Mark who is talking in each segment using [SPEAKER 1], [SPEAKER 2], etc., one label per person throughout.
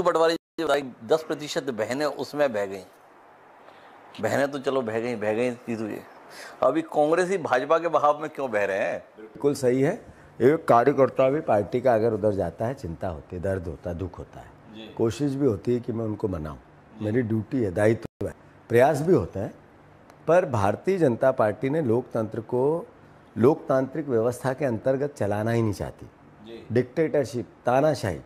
[SPEAKER 1] मंजू पटवारी जी बताई दस प्रतिशत बहनें उसमें बह गई बहनें तो चलो बह गई बह गई सीधू जी अभी कांग्रेस ही भाजपा के बहाव में क्यों बह रहे हैं बिल्कुल सही है एक कार्यकर्ता भी पार्टी का अगर उधर जाता है चिंता होती है दर्द होता है दुख होता है कोशिश भी होती है कि मैं उनको मनाऊँ मेरी ड्यूटी है दायित्व तो है प्रयास भी होता है पर भारतीय जनता पार्टी ने लोकतंत्र को लोकतांत्रिक व्यवस्था के अंतर्गत चलाना ही नहीं चाहती डिक्टेटरशिप तानाशाही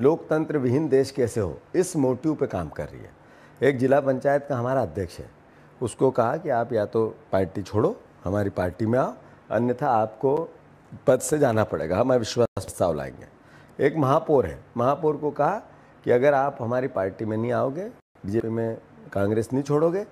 [SPEAKER 1] लोकतंत्र विहीन देश कैसे हो इस मोटिव पे काम कर रही है एक जिला पंचायत का हमारा अध्यक्ष है उसको कहा कि आप या तो पार्टी छोड़ो हमारी पार्टी में आओ अन्यथा आपको पद से जाना पड़ेगा हम अविश्वास प्रस्ताव लाएंगे एक महापौर है महापौर को कहा कि अगर आप हमारी पार्टी में नहीं आओगे बीजेपी में कांग्रेस नहीं छोड़ोगे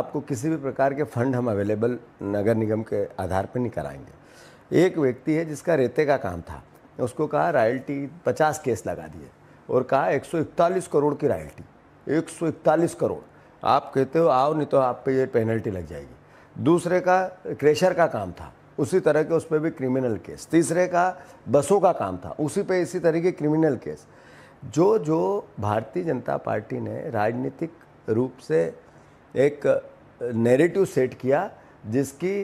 [SPEAKER 1] आपको किसी भी प्रकार के फंड हम अवेलेबल नगर निगम के आधार पर नहीं कराएंगे एक व्यक्ति है जिसका रेते का काम था उसको कहा रॉयल्टी पचास केस लगा दिए और कहा 141 करोड़ की रॉयल्टी 141 करोड़ आप कहते हो आओ नहीं तो आप पे ये पेनल्टी लग जाएगी दूसरे का क्रेशर का काम था उसी तरह के उस पर भी क्रिमिनल केस तीसरे का बसों का काम था उसी पे इसी तरह के क्रिमिनल केस जो जो भारतीय जनता पार्टी ने राजनीतिक रूप से एक नेरेटिव सेट किया जिसकी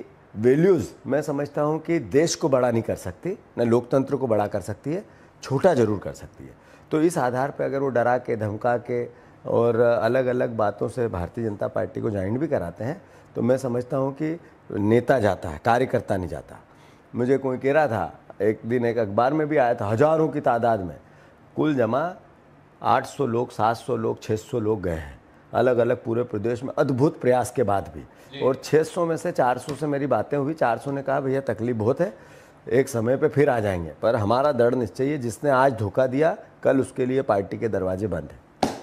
[SPEAKER 1] वैल्यूज़ मैं समझता हूँ कि देश को बड़ा नहीं कर सकती न लोकतंत्र को बड़ा कर सकती है छोटा ज़रूर कर सकती है तो इस आधार पर अगर वो डरा के धमका के और अलग अलग बातों से भारतीय जनता पार्टी को ज्वाइन भी कराते हैं तो मैं समझता हूँ कि नेता जाता है कार्यकर्ता नहीं जाता मुझे कोई कह रहा था एक दिन एक अखबार में भी आया था हज़ारों की तादाद में कुल जमा 800 लोग 700 लोग 600 लोग गए हैं अलग अलग पूरे प्रदेश में अद्भुत प्रयास के बाद भी और 600 में से 400 से मेरी बातें हुई 400 ने कहा भैया तकलीफ बहुत है एक समय पे फिर आ जाएंगे पर हमारा दर्द निश्चय है जिसने आज धोखा दिया कल उसके लिए पार्टी के दरवाजे बंद हैं